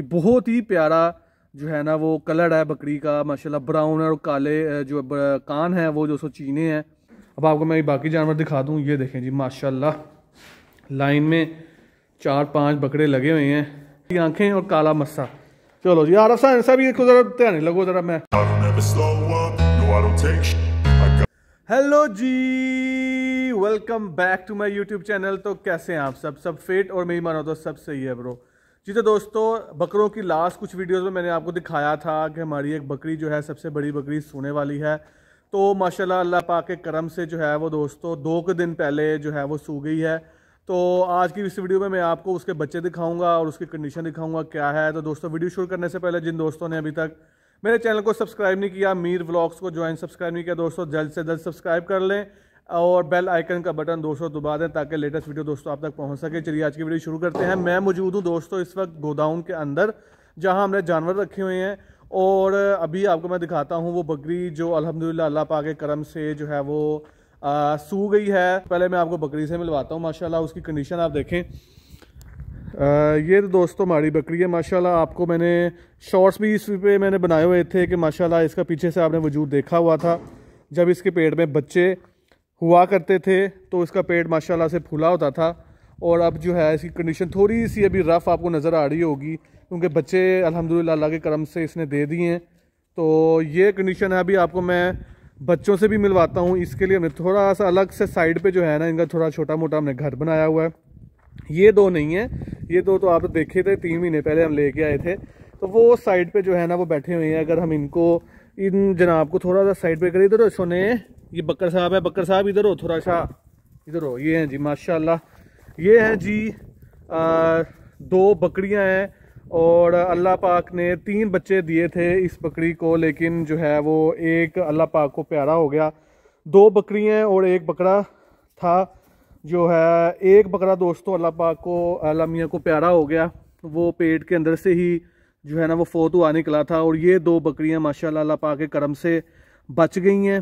ये बहुत ही प्यारा जो है ना वो कलर है बकरी का माशाल्लाह ब्राउन है और काले जो कान है वो जो सो चीने हैं अब आपको मैं बाकी जानवर दिखा दूँ ये देखें जी माशाल्लाह लाइन में चार पांच बकरे लगे हुए हैं आंखें और काला मस्सा चलो जी आरफ साहब भी ये जरा ध्यान लगो जरा मैं हेलो जी welcome back to my YouTube channel तो कैसे हैं आप सब सब फिट और मेरी मानो तो सब सही है ब्रो जी तो दोस्तों बकरों की लास्ट कुछ वीडियोस में मैंने आपको दिखाया था कि हमारी एक बकरी जो है सबसे बड़ी बकरी सोने वाली है तो माशाल्लाह अल्लाह पाक के करम से जो है वो दोस्तों दो के दिन पहले जो है वो सू गई है तो आज की इस वीडियो में मैं आपको उसके बच्चे दिखाऊंगा और उसकी कंडीशन दिखाऊंगा क्या है तो दोस्तों वीडियो शुरू करने से पहले जिन दोस्तों ने अभी तक मेरे चैनल को सब्सक्राइब नहीं किया मीर व्लॉग्स को ज्वाइन सब्सक्राइब नहीं किया दोस्तों जल्द से जल्द सब्सक्राइब कर लें और बेल आइकन का बटन दोस्तों दबा दें ताकि लेटेस्ट वीडियो दोस्तों आप तक पहुंच सके चलिए आज की वीडियो शुरू करते हैं मैं मौजूद हूँ दोस्तों इस वक्त गोदाउन के अंदर जहाँ हमने जानवर रखे हुए हैं और अभी आपको मैं दिखाता हूँ वो बकरी जो अल्हम्दुलिल्लाह अल्लाह पा के करम से जो है वो सू गई है पहले मैं आपको बकरी से मिलवाता हूँ माशाल्लाह उसकी कंडीशन आप देखें आ, ये तो दोस्तों हमारी बकरी है माशाल्लाह आपको मैंने शॉर्ट्स भी इस पर मैंने बनाए हुए थे कि माशाल्लाह इसका पीछे से आपने वजूद देखा हुआ था जब इसके पेट में बच्चे हुआ करते थे तो इसका पेड़ माशाल्लाह से फूला होता था और अब जो है इसकी कंडीशन थोड़ी सी अभी रफ़ आपको नज़र आ रही होगी क्योंकि बच्चे अलहमदिल्ला अल्लाह के करम से इसने दे दिए हैं तो ये कंडीशन है अभी आपको मैं बच्चों से भी मिलवाता हूँ इसके लिए हमने थोड़ा सा अलग से साइड पे जो है ना इनका थोड़ा छोटा मोटा हमने घर बनाया हुआ है ये दो नहीं है ये दो तो आप देखे थे तीन महीने पहले हम लेके आए थे तो वो साइड पे जो है ना वो बैठे हुए हैं अगर हम इनको इन जनाब को थोड़ा सा साइड पे करें तो, तो ये बकर साहब है बकर साहब इधर हो थोड़ा सा इधर हो ये हैं जी माशाल्लाह ये हैं जी आ, दो बकरियां हैं और अल्लाह पाक ने तीन बच्चे दिए थे इस बकरी को लेकिन जो है वो एक अल्लाह पाक को प्यारा हो गया दो बकरियां और एक बकरा था जो है एक बकरा दोस्तों अल्लाह पाक को अल्लाह मियाँ को प्यारा हो गया वो पेट के अंदर से ही जो है ना वो फोत हुआ निकला था और ये दो बकरियां माशाल्लाह अल्लाह पाक के करम से बच गई हैं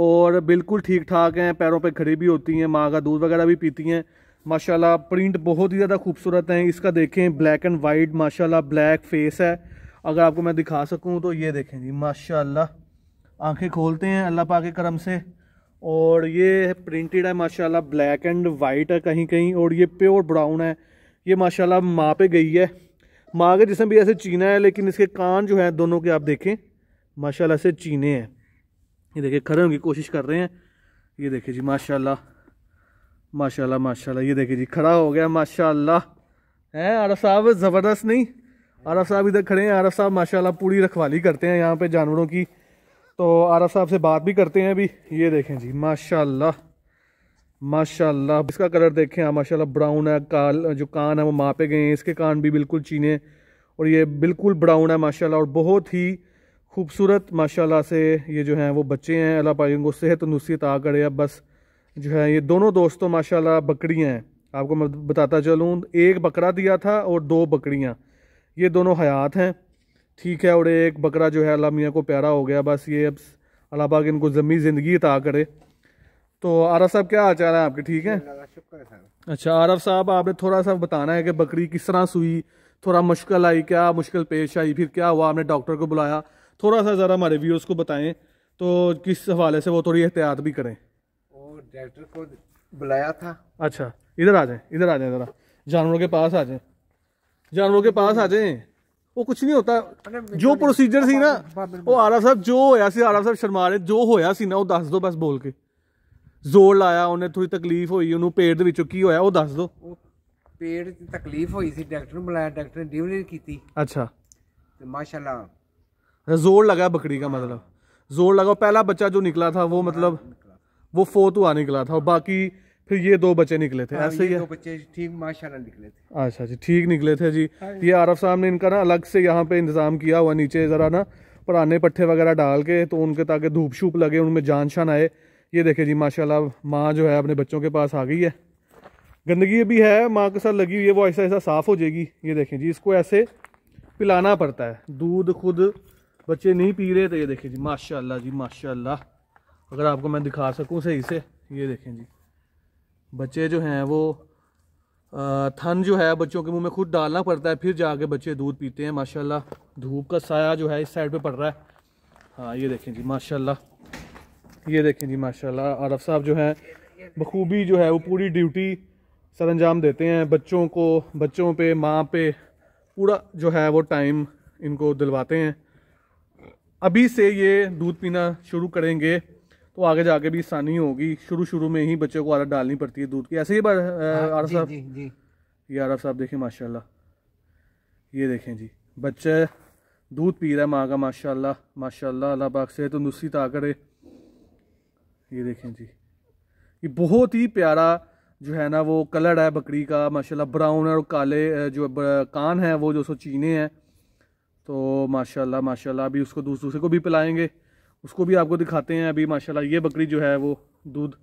और बिल्कुल ठीक ठाक हैं पैरों पे खड़ी भी होती हैं माँ का दूध वगैरह भी पीती हैं माशाल्लाह प्रिंट बहुत ही ज़्यादा खूबसूरत हैं इसका देखें ब्लैक एंड वाइट माशाल्लाह ब्लैक फेस है अगर आपको मैं दिखा सकूँ तो ये देखें जी माशाल्लाह आंखें खोलते हैं अल्लाह पा के करम से और ये प्रिंटेड है माशाल्लाह ब्लैक एंड वाइट है कहीं कहीं और ये प्योर ब्राउन है ये माशाल्लाह माँ पे गई है माँ के जिसमें भी ऐसे चीना है लेकिन इसके कान जो है दोनों के आप देखें माशाल्लाह से चीने हैं ये देखिए खड़े की कोशिश कर रहे हैं ये देखिए जी माशाल्लाह माशाल्लाह माशाल्लाह ये देखिए जी खड़ा हो गया माशाल्लाह हैं आरफ साहब ज़बरदस्त नहीं आरफ साहब इधर खड़े हैं आरफ साहब माशाल्लाह पूरी रखवाली करते हैं यहाँ पे जानवरों की तो आरफ साहब से बात भी करते हैं अभी ये देखें जी माशा माशा इसका कलर देखें आप हाँ, माशाल्लाह ब्राउन है काल जो कान है वो मापे गए हैं इसके कान भी बिल्कुल चीने और ये बिल्कुल ब्राउन है माशाल्लाह और बहुत ही खूबसूरत माशाल्लाह से ये जो हैं वो बच्चे हैं अल्लाह पाक इनको सेहत नुसियत आ करे अब बस जो है ये दोनों दोस्तों तो माशाल्लाह बकरियां हैं आपको मैं बताता चलूँ एक बकरा दिया था और दो बकरियां ये दोनों हयात हैं ठीक है और एक बकरा जो है अल्लाह मियाँ को प्यारा हो गया बस ये अब अल्लाह पाक इनको ज़मी ज़िंदगी अता करे तो आरफ साहब क्या हाल चाल है आपके ठीक है अच्छा आरफ साहब आपने थोड़ा सा बताना है कि बकरी किस तरह सुई थोड़ा मुश्किल आई क्या मुश्किल पेश आई फिर क्या हुआ आपने डॉक्टर को बुलाया थोड़ा सा ज़रा हमारे व्यूज़ को बताएं तो किस हवाले से वो थोड़ी एहतियात भी करें और डॉक्टर को बुलाया था अच्छा इधर आ जाएं इधर आ जाएं ज़रा जानवरों के पास आ जाएं जानवरों के पास आ जाएं वो कुछ नहीं होता जो प्रोसीजर सी ना वो आरा साहब जो होया आरा साहब शर्मा रहे जो होया सी ना वो दस दो बस बोल के ਜ਼ੋਰ ਲਾਇਆ ਉਹਨੇ ਥੋੜੀ ਤਕਲੀਫ ਹੋਈ ਉਹਨੂੰ ਪੇਟ ਦੇ ਵਿੱਚੋਂ ਕੀ ਹੋਇਆ ਉਹ ਦੱਸ ਦਿਓ ਪੇਟ 'ਚ ਤਕਲੀਫ ਹੋਈ ਸੀ ਡਾਕਟਰ ਨੂੰ ਬੁਲਾਇਆ ਡਾਕਟਰ ਨੇ ਡਿਲੀਵਰੀ जोर लगा बकरी का मतलब जोर लगा पहला बच्चा जो निकला था वो मतलब वो फोत हुआ निकला था और बाकी फिर ये दो बच्चे निकले थे हाँ, ऐसे ही ठीक माशाल्लाह निकले थे अच्छा जी ठीक निकले थे हाँ, जी ये आरफ साहब ने इनका ना अलग से यहाँ पे इंतज़ाम किया हुआ नीचे ज़रा ना पुराने पट्ठे वगैरह डाल के तो उनके ताकि धूप शूप लगे उनमें जान शान आए ये देखे जी माशाल्लाह माँ जो है अपने बच्चों के पास आ गई है गंदगी भी है माँ के साथ लगी हुई है वो ऐसा ऐसा साफ़ हो जाएगी ये देखें जी इसको ऐसे पिलाना पड़ता है दूध खुद बच्चे नहीं पी रहे तो ये देखें जी माशाल्लाह जी माशाल्लाह अगर आपको मैं दिखा सकूं सही से ये देखें जी बच्चे जो हैं वो थन जो है बच्चों के मुंह में खुद डालना पड़ता है फिर जाके बच्चे दूध पीते हैं माशाल्लाह धूप का साया जो है इस साइड पे पड़ रहा है हाँ ये देखें जी माशा ये देखें जी माशा आरफ साहब जो हैं बखूबी जो है वो पूरी ड्यूटी सर अंजाम देते हैं बच्चों को बच्चों पर माँ पे पूरा जो है वो टाइम इनको दिलवाते हैं अभी से ये दूध पीना शुरू करेंगे तो आगे जाके भी आसानी होगी शुरू शुरू में ही बच्चे को आदत डालनी पड़ती है दूध की ऐसे ही हाँ, आरफ साहब ये आरफ साहब देखें माशाल्लाह ये देखें जी बच्चा दूध पी रहा है माँ का माशाल्लाह माशाल्लाह अल्लाह पाक से तो नुस्सी ता करे ये देखें जी ये बहुत ही प्यारा जो है ना वो कलर है बकरी का माशाल्लाह ब्राउन है और काले जो कान है वो जो सो चीने हैं तो माशाल्लाह माशाल्लाह अभी उसको दूस दूसरे को भी पिलाएंगे उसको भी आपको दिखाते हैं अभी माशाल्लाह ये बकरी जो है वो दूध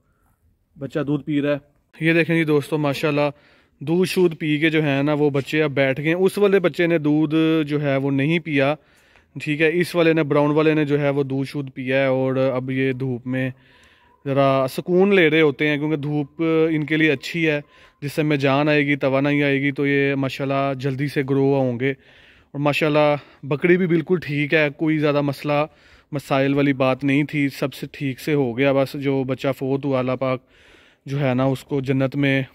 बच्चा दूध पी रहा है ये देखें जी दोस्तों माशाल्लाह दूध शूध पी के जो है ना वो बच्चे अब बैठ गए उस वाले बच्चे ने दूध जो है वो नहीं पिया ठीक है इस वाले ने ब्राउन वाले ने जो है वो दूध शूध पिया है और अब ये धूप में ज़रा सुकून ले रहे होते हैं क्योंकि धूप इनके लिए अच्छी है जिससे मैं जान आएगी तोानाई आएगी तो ये माशाल्लाह जल्दी से ग्रो होंगे और माशाल्लाह बकरी भी बिल्कुल ठीक है कोई ज़्यादा मसला मसाइल वाली बात नहीं थी सबसे ठीक से हो गया बस जो बच्चा फोत हुआ अल्लाह पाक जो है ना उसको जन्नत में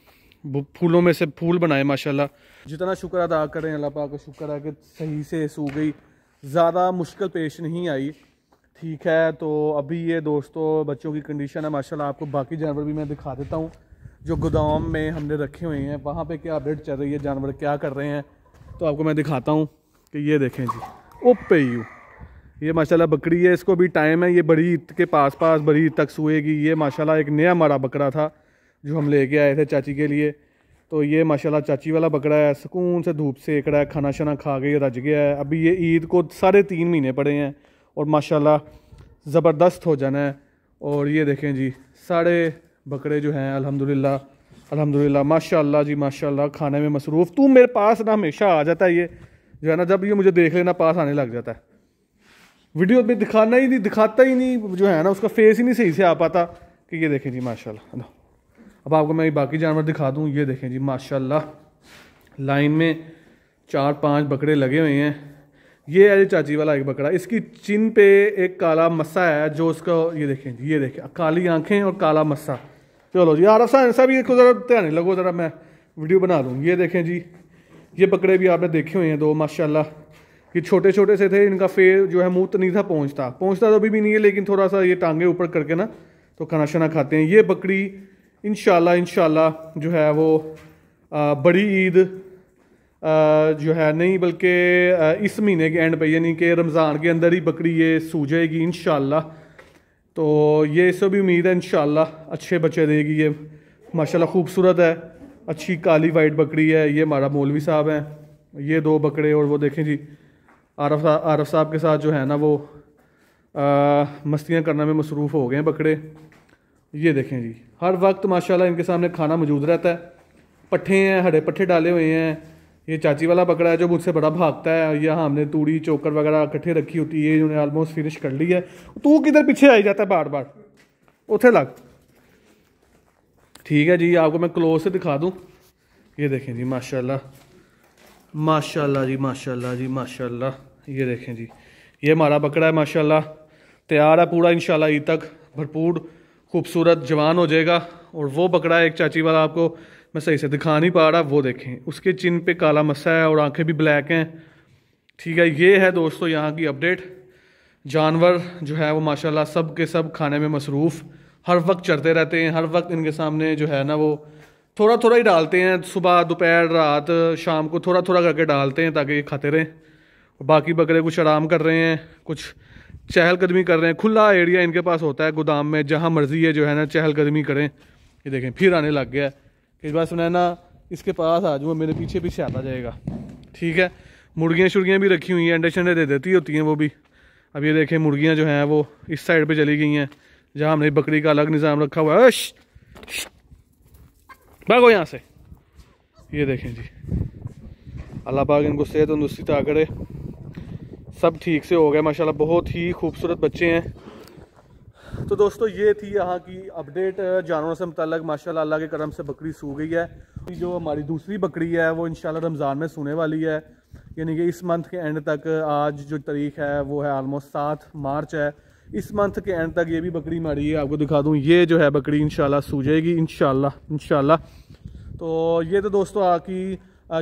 फूलों में से फूल बनाए माशाल्लाह जितना शुक्र अदा करें अल्लाह पाक का शुक्र है कि सही से सू गई ज़्यादा मुश्किल पेश नहीं आई ठीक है तो अभी ये दोस्तों बच्चों की कंडीशन है माशाल्लाह आपको बाकी जानवर भी मैं दिखा देता हूँ जो गोदाम में हमने रखे हुए हैं वहाँ पे क्या अपडेट चल रही है जानवर क्या कर रहे हैं तो आपको मैं दिखाता हूँ कि ये देखें जी ओपे यू ये माशाल्लाह बकरी है इसको भी टाइम है ये बड़ी ईद के पास पास बड़ी ईद तक सूएगी ये माशाल्लाह एक नया हमारा बकरा था जो हम लेके आए थे चाची के लिए तो ये माशाल्लाह चाची वाला बकरा है सुकून से धूप से एकड़ा है खाना शाना खा के रज गया है अभी ये ईद को साढ़े तीन महीने पड़े हैं और माशाल्लाह ज़बरदस्त हो जाना है और ये देखें जी सारे बकरे जो हैं अलहमदिल्ला अलहमदिल्ला माशाला जी माशा खाने में मसरूफ़ तू मेरे पास ना हमेशा आ जाता है ये जो है ना जब ये मुझे देख लेना पास आने लग जाता है वीडियो में दिखाना ही नहीं दिखाता ही नहीं जो है ना उसका फेस ही नहीं सही से आ पाता कि ये देखें जी माशाल्लाह अब आपको मैं बाकी जानवर दिखा दूँ ये देखें जी माशाल्लाह लाइन में चार पांच बकरे लगे हुए हैं ये है जी चाची वाला एक बकरा इसकी चिन पे एक काला मस्सा है जो उसका ये देखें जी ये देखें काली आंखें और काला मस्सा चलो जी आरफ साहब ऐसा भी ज़रा ध्यान लगो ज़रा मैं वीडियो बना लूँ ये देखें जी ये बकरे भी आपने देखे हुए हैं दो माशाल्लाह कि छोटे छोटे से थे इनका फेर जो है मुँह तो नहीं था पहुँचता पहुँचता तो अभी भी नहीं है लेकिन थोड़ा सा ये टांगे ऊपर करके ना तो खाना शना खाते हैं ये बकरी इन शाला जो है वो आ, बड़ी ईद जो है नहीं बल्कि इस महीने के एंड पे यानी कि रमज़ान के अंदर ही बकरी ये सूझेगी इन तो ये इससे भी उम्मीद है इन अच्छे बच्चे देगी ये माशाल्लाह खूबसूरत है अच्छी काली वाइट बकरी है ये हमारा मौलवी साहब हैं ये दो बकरे और वो देखें जी आरफ साहब आरफ साहब के साथ जो है ना वो मस्तियाँ करने में मसरूफ़ हो गए हैं बकरे ये देखें जी हर वक्त माशा इनके सामने खाना मौजूद रहता है पट्ठे हैं हरे पट्ठे डाले हुए हैं ये चाची वाला बकरा है जो मुझसे बड़ा भागता है यह हाँ, हमने तूड़ी चोकर वगैरह इकट्ठे रखी होती है इन्होंने आलमोस्ट फिनिश कर ली है तू किधर पीछे आई जाता है बार बार उथे लग ठीक है जी आपको मैं क्लोज से दिखा दूँ ये देखें जी माशाल्लाह माशाल्लाह जी माशाल्लाह जी माशाल्लाह ये देखें जी ये हमारा बकरा है माशाल्लाह तैयार है पूरा इंशाल्लाह ईद तक भरपूर खूबसूरत जवान हो जाएगा और वो बकरा है एक चाची वाला आपको मैं सही से दिखा नहीं पा रहा वो देखें उसके चिन पे काला मस्सा है और आंखें भी ब्लैक हैं ठीक है ये है दोस्तों यहाँ की अपडेट जानवर जो है वो माशाल्लाह सब के सब खाने में मसरूफ़ हर वक्त चढ़ते रहते हैं हर वक्त इनके सामने जो है ना वो थोड़ा थोड़ा ही डालते हैं सुबह दोपहर रात शाम को थोड़ा थोड़ा करके डालते हैं ताकि ये खाते रहें बाकी बकरे कुछ आराम कर रहे हैं कुछ चहलकदमी कर रहे हैं खुला एरिया इनके पास होता है गोदाम में जहाँ मर्जी है जो है ना चहलकदमी करें ये देखें फिर आने लग गया इस बार ना इसके पास आ जाऊँ मेरे पीछे पीछे आता जाएगा ठीक है मुर्गियाँ शुर्गियाँ भी रखी हुई हैं अंडे शंडे दे देती होती हैं वो भी अब ये देखें मुर्गियाँ जो हैं वो इस साइड पर चली गई हैं जहाँ हमने बकरी का अलग निज़ाम रखा हुआ है भागो यहाँ से ये देखें जी अल्लाह पाक इनको सेहत और नुस्ती ता करे सब ठीक से हो गया माशाल्लाह बहुत ही खूबसूरत बच्चे हैं तो दोस्तों ये थी यहाँ की अपडेट जानवरों से मतलब माशाल्लाह अल्लाह के करम से बकरी सू गई है जो हमारी दूसरी बकरी है वो इंशाल्लाह रमज़ान में सोने वाली है यानी कि इस मंथ के एंड तक आज जो तारीख है वो है आलमोस्ट सात मार्च है इस मंथ के एंड तक ये भी बकरी मारी है आपको दिखा दूँ ये जो है बकरी इनशाला सूझेगी इन शाला तो ये तो दोस्तों आपकी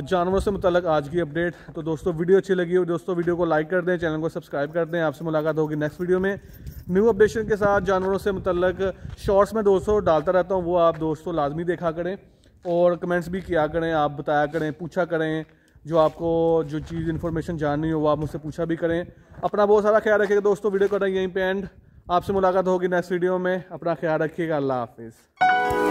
जानवरों से मुतलक आज की अपडेट तो दोस्तों वीडियो अच्छी लगी हो दोस्तों वीडियो को लाइक कर दें चैनल को सब्सक्राइब कर दें आपसे मुलाकात होगी नेक्स्ट वीडियो में न्यू अपडेशन के साथ जानवरों से मुतलक शॉर्ट्स में दोस्तों डालता रहता हूँ वो आप दोस्तों लाजमी देखा करें और कमेंट्स भी किया करें आप बताया करें पूछा करें जो आपको जो चीज़ इन्फॉर्मेशन जाननी हो वो आप मुझसे पूछा भी करें अपना बहुत सारा ख्याल रखिएगा दोस्तों वीडियो कर रहे हैं यहीं पे एंड आपसे मुलाकात होगी नेक्स्ट वीडियो में अपना ख्याल रखिएगा अल्लाह हाफिज़